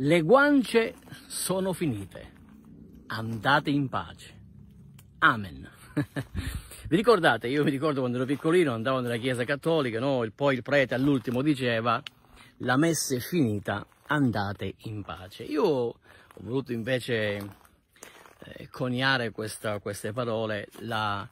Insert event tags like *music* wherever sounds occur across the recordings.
Le guance sono finite. Andate in pace. Amen. *laughs* vi ricordate? Io mi ricordo quando ero piccolino, andavo nella chiesa cattolica, no? poi il prete all'ultimo diceva la messa è finita, andate in pace. Io ho voluto invece eh, coniare questa, queste parole, la,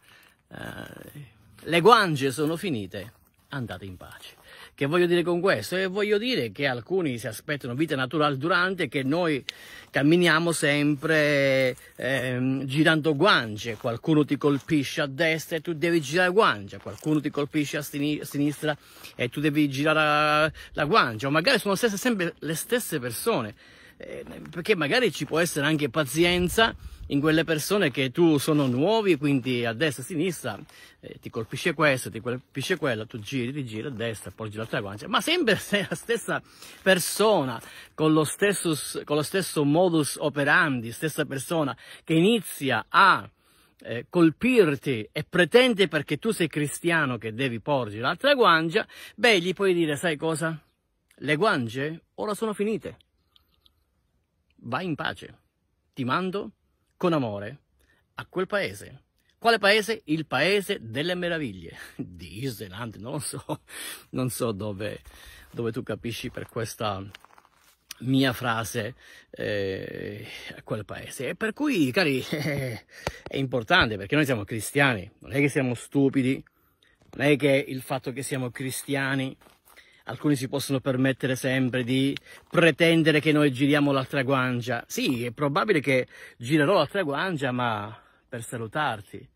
eh, le guance sono finite, andate in pace. Che voglio dire con questo? E eh, voglio dire che alcuni si aspettano vita naturale durante che noi camminiamo sempre ehm, girando guance. Qualcuno ti colpisce a destra e tu devi girare guancia, qualcuno ti colpisce a, sinistra e tu devi girare la guancia. O magari sono stesse, sempre le stesse persone. Eh, perché magari ci può essere anche pazienza in quelle persone che tu sono nuovi, quindi a destra, a sinistra, eh, ti colpisce questo, ti colpisce quello, tu giri, ti giri a destra, porgi l'altra guancia, ma sempre *laughs* sei la stessa persona, con lo stesso, con lo stesso modus operandi, stessa persona che inizia a eh, colpirti e pretende perché tu sei cristiano che devi porgi l'altra guancia, beh, gli puoi dire, sai cosa? Le guance ora sono finite. Vai in pace. Ti mando con amore a quel paese. Quale paese? Il paese delle meraviglie *laughs* di Islande, non so, non so dove, dove tu capisci per questa mia frase eh, a quel paese. E per cui, cari, eh, *laughs* è importante perché noi siamo cristiani, non è che siamo stupidi, non è che il fatto che siamo cristiani alcuni si possono permettere sempre di pretendere che noi giriamo l'altra guancia. Sì, è probabile che girerò l'altra guancia, ma per salutarti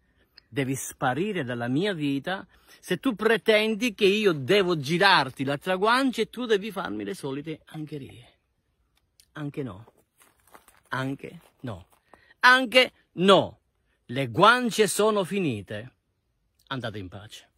devi sparire dalla mia vita se tu pretendi che io devo girarti l'altra guancia e tu devi farmi le solite angherie. Anche no. Anche no. Anche no. Le guance sono finite. Andate in pace.